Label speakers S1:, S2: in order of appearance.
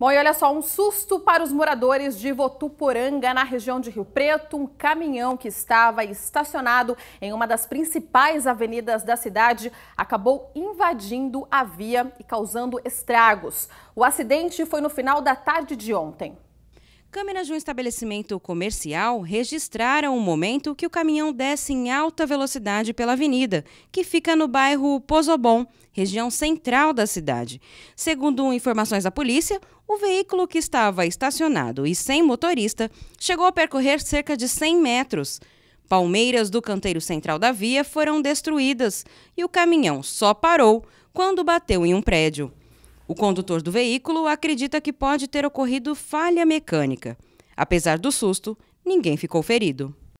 S1: Bom, e olha só, um susto para os moradores de Votuporanga, na região de Rio Preto. Um caminhão que estava estacionado em uma das principais avenidas da cidade acabou invadindo a via e causando estragos. O acidente foi no final da tarde de ontem.
S2: Câmeras de um estabelecimento comercial registraram o momento que o caminhão desce em alta velocidade pela avenida, que fica no bairro Pozobon, região central da cidade. Segundo informações da polícia, o veículo que estava estacionado e sem motorista chegou a percorrer cerca de 100 metros. Palmeiras do canteiro central da via foram destruídas e o caminhão só parou quando bateu em um prédio. O condutor do veículo acredita que pode ter ocorrido falha mecânica. Apesar do susto, ninguém ficou ferido.